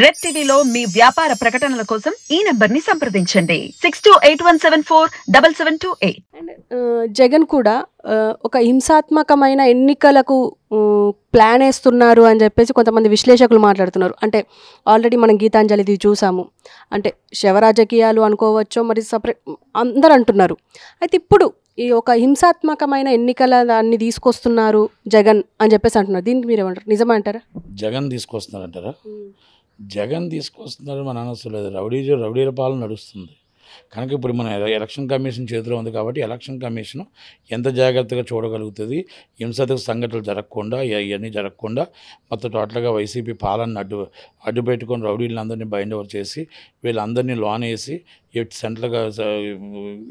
Red టీవీలో మీ వ్యాపార ప్రకటనల కోసం ఈ నెంబర్ ని సంప్రదించండి six two eight one seven four double seven two eight Jagan కూడా ఒక హింసాత్మకమైన ఎన్నికలకు ప్లాన్ వేస్తున్నారు అని చెప్పేసి కొంతమంది విశ్లేషకులు మాట్లాడుతున్నారు అంటే ఆల్రెడీ మనం గీతాంజలిది చూసాము అంటే రాజకీయాలు అనుకోవచ్చో మరి సపరేట్ అందరు అంటున్నారు అయితే ఇప్పుడు ఈ ఒక హింసాత్మకమైన ఎన్నికల దాన్ని తీసుకొస్తున్నారు జగన్ అని చెప్పేసి అంటున్నారు దీనికి మీరు ఏమంటారు నిజమంటారా జగన్ తీసుకొస్తున్నారు జగన్ తీసుకొస్తున్నాడు మన అనవసరం లేదు రౌడీ రౌడీల పాలన నడుస్తుంది కనుక ఇప్పుడు మన ఎలక్షన్ కమిషన్ చేతిలో ఉంది కాబట్టి ఎలక్షన్ కమిషన్ ఎంత జాగ్రత్తగా చూడగలుగుతుంది హింసతకు సంఘటనలు జరగకుండా ఇవన్నీ జరగకుండా మొత్తం టోటల్గా వైసీపీ పాలన అడ్డు అడ్డు పెట్టుకొని రౌడీలందరినీ బైండ్ ఓవర్ చేసి వీళ్ళందరినీ లోన్ వేసి సెంట్రల్గా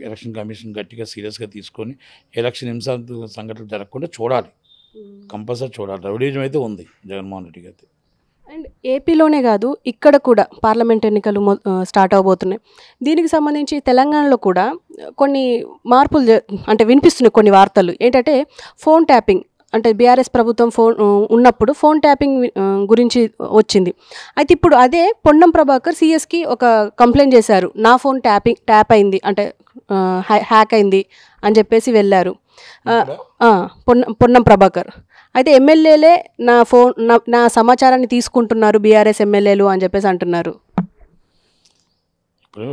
ఎలక్షన్ కమిషన్ గట్టిగా సీరియస్గా తీసుకొని ఎలక్షన్ హింస సంఘటనలు జరగకుండా చూడాలి కంపల్సరీ చూడాలి రౌడీజం అయితే ఉంది జగన్మోహన్ రెడ్డికి అయితే అండ్ ఏపీలోనే కాదు ఇక్కడ కూడా పార్లమెంట్ ఎన్నికలు స్టార్ట్ అవబోతున్నాయి దీనికి సంబంధించి తెలంగాణలో కూడా కొన్ని మార్పులు అంటే వినిపిస్తున్నాయి కొన్ని వార్తలు ఏంటంటే ఫోన్ ట్యాపింగ్ అంటే బీఆర్ఎస్ ప్రభుత్వం ఫోన్ ఉన్నప్పుడు ఫోన్ ట్యాపింగ్ గురించి వచ్చింది అయితే ఇప్పుడు అదే పొన్నం ప్రభాకర్ సిఎస్కి ఒక కంప్లైంట్ చేశారు నా ఫోన్ ట్యాపింగ్ ట్యాప్ అయింది అంటే హ్యాక్ అయింది అని చెప్పేసి వెళ్ళారు పొన్నం పొన్నం ప్రభాకర్ అయితే ఎమ్మెల్యేలే నా ఫోన్ నా సమాచారాన్ని తీసుకుంటున్నారు బీఆర్ఎస్ ఎమ్మెల్యేలు అని చెప్పేసి అంటున్నారు ఇప్పుడు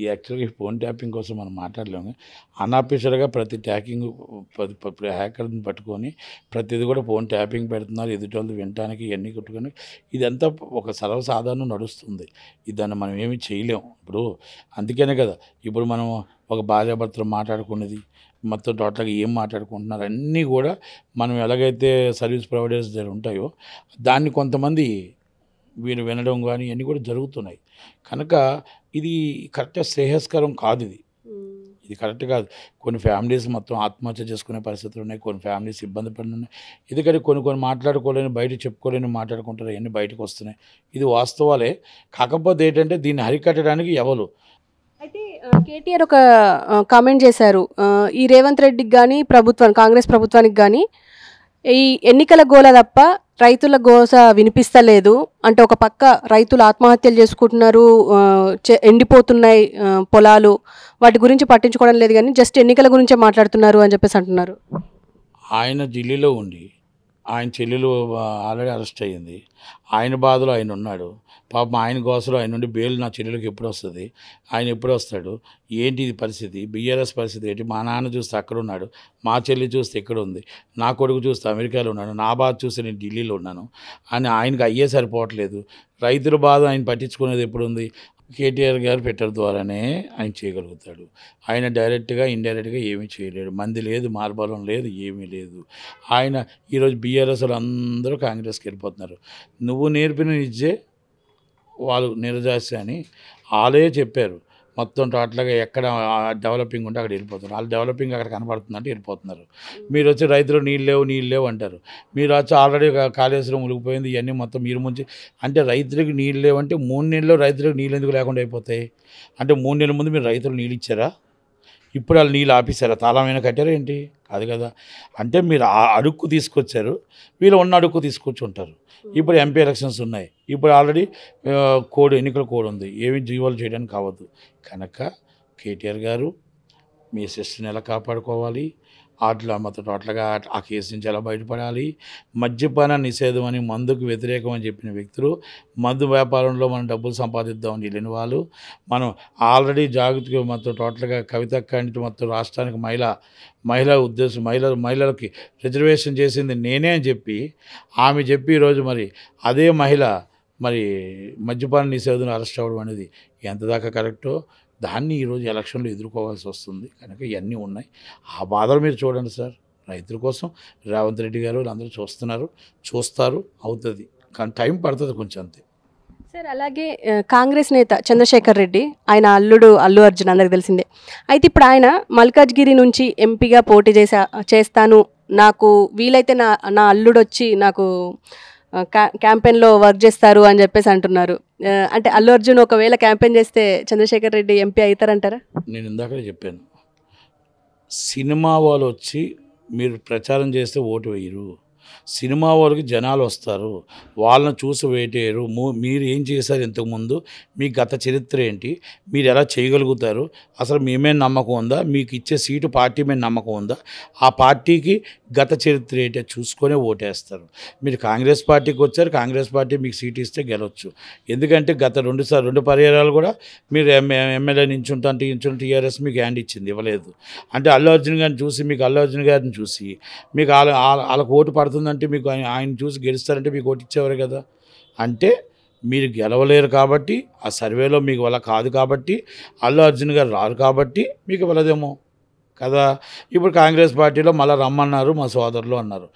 ఈ యాక్చువల్గా ఈ ఫోన్ ట్యాపింగ్ కోసం మనం మాట్లాడలేము అన్ఆఫీషియల్గా ప్రతి ట్యాకింగ్ హ్యాకర్ని పట్టుకొని ప్రతిది కూడా ఫోన్ ట్యాపింగ్ పెడుతున్నారు వాళ్ళు వినటానికి ఇవన్నీ కొట్టుకొని ఇదంతా ఒక సర్వసాధారణం నడుస్తుంది దాన్ని మనం ఏమి చేయలేము ఇప్పుడు అందుకనే కదా ఇప్పుడు మనం ఒక భార్యాభర్తలు మాట్లాడుకునేది మొత్తం టోటల్గా ఏం మాట్లాడుకుంటున్నారు అన్నీ కూడా మనం ఎలాగైతే సర్వీస్ ప్రొవైడర్స్ దగ్గర ఉంటాయో దాన్ని కొంతమంది వీరు వినడం కానీ ఇవన్నీ కూడా జరుగుతున్నాయి కనుక ఇది కరెక్ట్గా శ్రేయస్కరం కాదు ఇది ఇది కరెక్ట్ కాదు కొన్ని ఫ్యామిలీస్ మొత్తం ఆత్మహత్య చేసుకునే పరిస్థితులు ఉన్నాయి కొన్ని ఫ్యామిలీస్ ఇబ్బంది పడుతున్నాయి ఎందుకంటే కొన్ని కొన్ని మాట్లాడుకోలేని బయట చెప్పుకోలేని మాట్లాడుకుంటారు అన్నీ బయటకు వస్తున్నాయి ఇది వాస్తవాలే కాకపోతే ఏంటంటే దీన్ని హరికట్టడానికి ఎవరు అయితే కేటీఆర్ ఒక కామెంట్ చేశారు ఈ రేవంత్ రెడ్డికి కానీ ప్రభుత్వానికి కాంగ్రెస్ ప్రభుత్వానికి కానీ ఈ ఎన్నికల గోల తప్ప రైతుల గోస వినిపిస్తలేదు అంటే ఒక పక్క రైతులు ఆత్మహత్యలు చేసుకుంటున్నారు ఎండిపోతున్నాయి పొలాలు వాటి గురించి పట్టించుకోవడం లేదు కానీ జస్ట్ ఎన్నికల గురించే మాట్లాడుతున్నారు అని చెప్పేసి అంటున్నారు ఆయన ఢిల్లీలో ఉండి ఆయన చెల్లెలు ఆల్రెడీ అరెస్ట్ అయ్యింది ఆయన బాధలో ఆయన ఉన్నాడు పాపం ఆయన కోసం ఆయన నుండి బెయిల్ నా చెల్లెలకు ఎప్పుడు వస్తుంది ఆయన ఎప్పుడు వస్తాడు ఏంటి ఇది పరిస్థితి బీఆర్ఎస్ పరిస్థితి ఏంటి మా నాన్న చూస్తే అక్కడ ఉన్నాడు మా చెల్లి చూస్తే ఇక్కడ ఉంది నా కొడుకు చూస్తే అమెరికాలో ఉన్నాడు నా బాధ చూస్తే నేను ఢిల్లీలో ఉన్నాను అని ఆయనకు అయ్యే సరిపోవట్లేదు రైతుల బాధ ఆయన పట్టించుకునేది ఎప్పుడు ఉంది కేటీఆర్ గారు పెట్టడం ద్వారానే ఆయన చేయగలుగుతాడు ఆయన డైరెక్ట్గా ఇండైరెక్ట్గా ఏమీ చేయలేడు మంది లేదు మార్బలం లేదు ఏమీ లేదు ఆయన ఈరోజు బీఆర్ఎస్లు అందరూ కాంగ్రెస్కి వెళ్ళిపోతున్నారు నువ్వు నేర్పిన ఇచ్చే వాళ్ళు నిర్దాసి అని వాళ్ళే చెప్పారు మొత్తం టోటల్గా ఎక్కడ డెవలపింగ్ ఉంటే అక్కడ వెళ్ళిపోతున్నారు వాళ్ళు డెవలపింగ్ అక్కడ కనబడుతుందంటే వెళ్ళిపోతున్నారు మీరు వచ్చి రైతులు నీళ్ళు లేవు నీళ్ళు లేవు అంటారు మీరు వచ్చి ఆల్రెడీ కాళేశ్వరం మునిగిపోయింది ఇవన్నీ మొత్తం మీరు ముంచి అంటే రైతులకు నీళ్ళు లేవంటే మూడు నెలల్లో రైతులకు నీళ్ళు ఎందుకు లేకుండా అయిపోతాయి అంటే మూడు నెలల ముందు మీరు రైతులు నీళ్ళు ఇచ్చారా ఇప్పుడు వాళ్ళు నీళ్ళు ఆపేశారు తాళమైన కట్టారు ఏంటి కాదు కదా అంటే మీరు ఆ అడుక్కు తీసుకొచ్చారు వీళ్ళు ఉన్న అడుక్కు తీసుకొచ్చుంటారు ఇప్పుడు ఎంపీ ఎలక్షన్స్ ఉన్నాయి ఇప్పుడు ఆల్రెడీ కోడ్ ఎన్నికల కోడ్ ఉంది ఏవి జీవోలు చేయడానికి కావద్దు కనుక కేటీఆర్ గారు మీ సిస్టర్ని ఎలా కాపాడుకోవాలి అట్లా మొత్తం అట్లాగా ఆ కేసు నుంచి ఎలా బయటపడాలి మద్యపాన నిషేధం అని మందుకు వ్యతిరేకం అని చెప్పిన వ్యక్తులు మందు వ్యాపారంలో మనం డబ్బులు సంపాదిద్దామని వెళ్ళిన వాళ్ళు మనం ఆల్రెడీ జాగ్రత్తగా మొత్తం టోటల్గా కవిత కంటి మొత్తం రాష్ట్రానికి మహిళ మహిళ ఉద్దేశం మహిళ మహిళలకి రిజర్వేషన్ చేసింది నేనే అని చెప్పి ఆమె చెప్పి ఈరోజు మరి అదే మహిళ మరి మద్యపాన నిషేధం అరెస్ట్ అవ్వడం అనేది ఎంత దాకా కరెక్టో దాన్ని ఈరోజు ఎలక్షన్లో ఎదుర్కోవాల్సి వస్తుంది కనుక ఇవన్నీ ఉన్నాయి ఆ బాధలు మీరు చూడండి సార్ రైతుల కోసం రేవంత్ రెడ్డి గారు అందరూ చూస్తున్నారు చూస్తారు అవుతుంది కానీ టైం పడుతుంది కొంచెం అంతే సార్ అలాగే కాంగ్రెస్ నేత చంద్రశేఖర్ రెడ్డి ఆయన అల్లుడు అల్లు అర్జున్ అందరికి తెలిసిందే అయితే ఇప్పుడు ఆయన మల్కాజ్గిరి నుంచి ఎంపీగా పోటీ చేసా చేస్తాను నాకు వీలైతే నా నా అల్లుడు వచ్చి నాకు క్యాంపెయిన్లో వర్క్ చేస్తారు అని చెప్పేసి అంటున్నారు అంటే అల్లు అర్జున్ ఒకవేళ క్యాంపెయిన్ చేస్తే చంద్రశేఖర్ రెడ్డి ఎంపీ అవుతారంటారా నేను ఇందాక చెప్పాను సినిమా వాళ్ళు వచ్చి మీరు ప్రచారం చేస్తే ఓటు వేయరు సినిమా వరకు జనాలు వస్తారు వాళ్ళని చూసి వేటేరు మీరు ఏం చేశారు ఇంతకుముందు మీ గత చరిత్ర ఏంటి మీరు ఎలా చేయగలుగుతారు అసలు మేమే నమ్మకం ఉందా మీకు ఇచ్చే సీటు పార్టీ మీద నమ్మకం ఉందా ఆ పార్టీకి గత చరిత్ర ఏంటి చూసుకొనే ఓటేస్తారు మీరు కాంగ్రెస్ పార్టీకి వచ్చారు కాంగ్రెస్ పార్టీ మీకు సీట్ ఇస్తే గెలవచ్చు ఎందుకంటే గత రెండు సార్ రెండు పరిహారాలు కూడా మీరు ఎమ్మెల్యే నుంచి అంటే నించుంటే టీఆర్ఎస్ మీకు హ్యాండ్ ఇచ్చింది ఇవ్వలేదు అంటే అల్లు అర్జున్ గారిని చూసి మీకు అల్లు అర్జున్ గారిని చూసి మీకు వాళ్ళ వాళ్ళకు ఓటు పడుతుంది వస్తుందంటే మీకు ఆయన చూసి గెలుస్తారంటే మీకు ఓటిచ్చేవారు కదా అంటే మీరు గెలవలేరు కాబట్టి ఆ సర్వేలో మీకు వల్ల కాదు కాబట్టి అల్లు అర్జున్ గారు రారు కాబట్టి మీకు వెళ్ళదేమో కదా ఇప్పుడు కాంగ్రెస్ పార్టీలో మళ్ళీ రమ్మన్నారు మా సోదరులు అన్నారు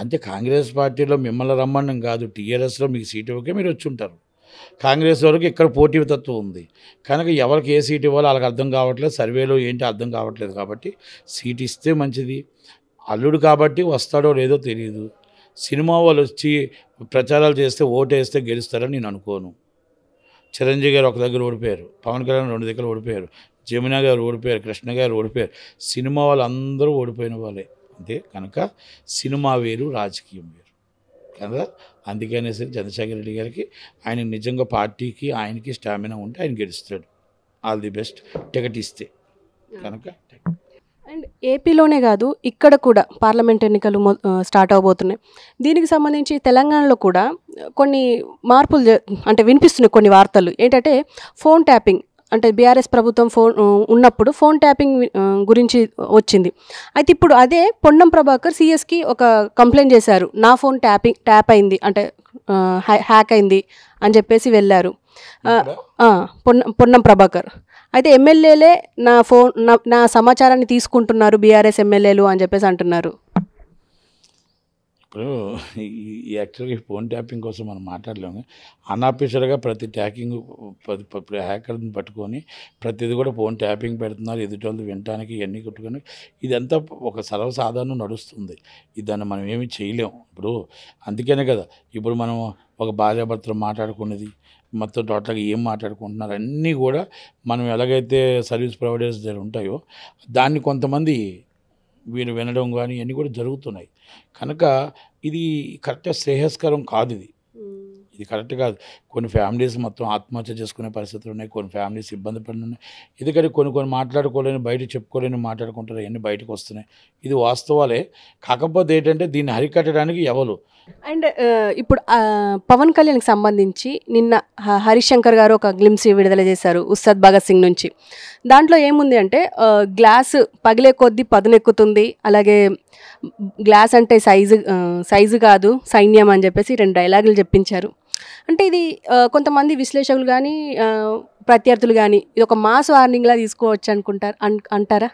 అంటే కాంగ్రెస్ పార్టీలో మిమ్మల్ని రమ్మనం కాదు టీఆర్ఎస్లో మీకు సీటు ఇవ్వకే మీరు వచ్చి ఉంటారు కాంగ్రెస్ వరకు ఇక్కడ పోటీ తత్వం ఉంది కనుక ఎవరికి ఏ సీటు ఇవ్వాలో వాళ్ళకి అర్థం కావట్లేదు సర్వేలో ఏంటి అర్థం కావట్లేదు కాబట్టి సీట్ ఇస్తే మంచిది అల్లుడు కాబట్టి వస్తాడో లేదో తెలియదు సినిమా వాళ్ళు వచ్చి ప్రచారాలు చేస్తే ఓటేస్తే గెలుస్తారని నేను అనుకోను చిరంజీవి గారు ఒక దగ్గర ఓడిపోయారు పవన్ కళ్యాణ్ రెండు దగ్గర ఓడిపోయారు జమునా గారు ఓడిపోయారు కృష్ణ గారు ఓడిపోయారు సినిమా వాళ్ళందరూ ఓడిపోయిన వాళ్ళే అంతే కనుక సినిమా వేరు రాజకీయం వేరు కదా అందుకనే సరే చంద్రశేఖర్ రెడ్డి గారికి ఆయన నిజంగా పార్టీకి ఆయనకి స్టామినా ఉంటే ఆయన గెలుస్తాడు ఆల్ ది బెస్ట్ టికెట్ ఇస్తే కనుక అండ్ ఏపీలోనే కాదు ఇక్కడ కూడా పార్లమెంట్ ఎన్నికలు స్టార్ట్ అవబోతున్నాయి దీనికి సంబంధించి తెలంగాణలో కూడా కొన్ని మార్పులు అంటే వినిపిస్తున్నాయి కొన్ని వార్తలు ఏంటంటే ఫోన్ ట్యాపింగ్ అంటే బీఆర్ఎస్ ప్రభుత్వం ఫోన్ ఉన్నప్పుడు ఫోన్ ట్యాపింగ్ గురించి వచ్చింది అయితే ఇప్పుడు అదే పొన్నం ప్రభాకర్ సిఎస్కి ఒక కంప్లైంట్ చేశారు నా ఫోన్ ట్యాపింగ్ ట్యాప్ అయింది అంటే హ్యాక్ అయింది అని చెప్పేసి వెళ్ళారు పొన్నం పొన్నం ప్రభాకర్ అయితే ఎమ్మెల్యేలే నా ఫోన్ నా సమాచారాన్ని తీసుకుంటున్నారు బీఆర్ఎస్ ఎమ్మెల్యేలు అని చెప్పేసి అంటున్నారు ఇప్పుడు ఈ యాక్చువల్గా ఫోన్ ట్యాపింగ్ కోసం మనం మాట్లాడలేము అన్ఆఫీషియల్గా ప్రతి ట్యాకింగ్ ప్రతి హ్యాకర్ని పట్టుకొని ప్రతిది కూడా ఫోన్ ట్యాపింగ్ పెడుతున్నారు ఎదుటోళ్ళు వినటానికి ఇవన్నీ కొట్టుకొని ఇదంతా ఒక సర్వసాధారణం నడుస్తుంది ఇది దాన్ని మనం ఏమి చేయలేము ఇప్పుడు అందుకనే కదా ఇప్పుడు మనం ఒక భార్యాభర్తలు మాట్లాడుకునేది మొత్తం టోటల్గా ఏం మాట్లాడుకుంటున్నారు అన్నీ కూడా మనం ఎలాగైతే సర్వీస్ ప్రొవైడర్స్ దగ్గర ఉంటాయో దాన్ని కొంతమంది వీరు వినడం కానీ అన్నీ కూడా జరుగుతున్నాయి కనుక ఇది కరెక్ట్గా శ్రేయస్కరం కాదు ఇది ఇది కరెక్ట్ కాదు కొన్ని ఫ్యామిలీస్ మొత్తం ఆత్మహత్య చేసుకునే పరిస్థితులు ఉన్నాయి కొన్ని ఫ్యామిలీస్ ఇబ్బంది పడుతున్నాయి ఎందుకంటే కొన్ని కొన్ని మాట్లాడుకోలేని బయట చెప్పుకోలేని మాట్లాడుకుంటారు అన్ని బయటకు వస్తున్నాయి ఇది వాస్తవాలే కాకపోతే ఏంటంటే దీన్ని హరికట్టడానికి ఎవరు అండ్ ఇప్పుడు పవన్ కళ్యాణ్కి సంబంధించి నిన్న హరిశంకర్ గారు ఒక గ్లిమ్స్ విడుదల చేశారు ఉస్సద్ భగత్ సింగ్ నుంచి దాంట్లో ఏముంది అంటే గ్లాస్ పగిలే కొద్దీ పదునెక్కుతుంది అలాగే గ్లాస్ అంటే సైజు సైజు కాదు సైన్యం అని చెప్పేసి రెండు డైలాగులు చెప్పించారు అంటే ఇది కొంతమంది విశ్లేషకులు కానీ ప్రత్యర్థులు కానీ ఇది ఒక మాస్ వార్నింగ్లా తీసుకోవచ్చు అనుకుంటారు అంటారా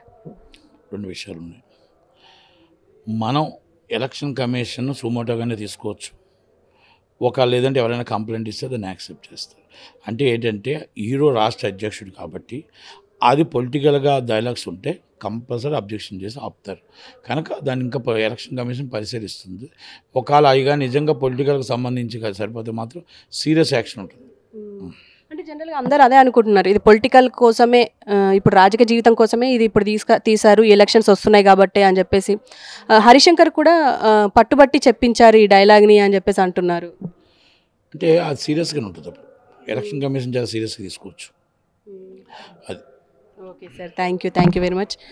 రెండు విషయాలు ఉన్నాయి మనం ఎలక్షన్ కమిషన్ సుమోటోగానే తీసుకోవచ్చు ఒక లేదంటే ఎవరైనా కంప్లైంట్ ఇస్తే దాన్ని యాక్సెప్ట్ చేస్తారు అంటే ఏంటంటే హీరో రాష్ట్ర అధ్యక్షుడు కాబట్టి అది పొలిటికల్గా డైలాగ్స్ ఉంటే కంపల్సరీ అబ్జెక్షన్ చేసి ఆపుతారు కనుక దాన్ని ఇంకా ఎలక్షన్ కమిషన్ పరిశీలిస్తుంది ఒకవేళ అవిగా నిజంగా పొలిటికల్కి సంబంధించి సరిపోతే మాత్రం సీరియస్ యాక్షన్ ఉంటుంది అంటే జనరల్గా అందరూ అదే అనుకుంటున్నారు ఇది పొలిటికల్ కోసమే ఇప్పుడు రాజకీయ జీవితం కోసమే ఇది ఇప్పుడు తీసుక తీశారు ఎలక్షన్స్ వస్తున్నాయి కాబట్టి అని చెప్పేసి హరిశంకర్ కూడా పట్టుబట్టి చెప్పించారు ఈ డైలాగ్ని అని చెప్పేసి అంటున్నారు అంటే అది సీరియస్గానే ఉంటుంది అప్పుడు ఎలక్షన్ కమిషన్ చాలా సీరియస్గా తీసుకోవచ్చు అది Okay, sir. Thank you. Thank you very much.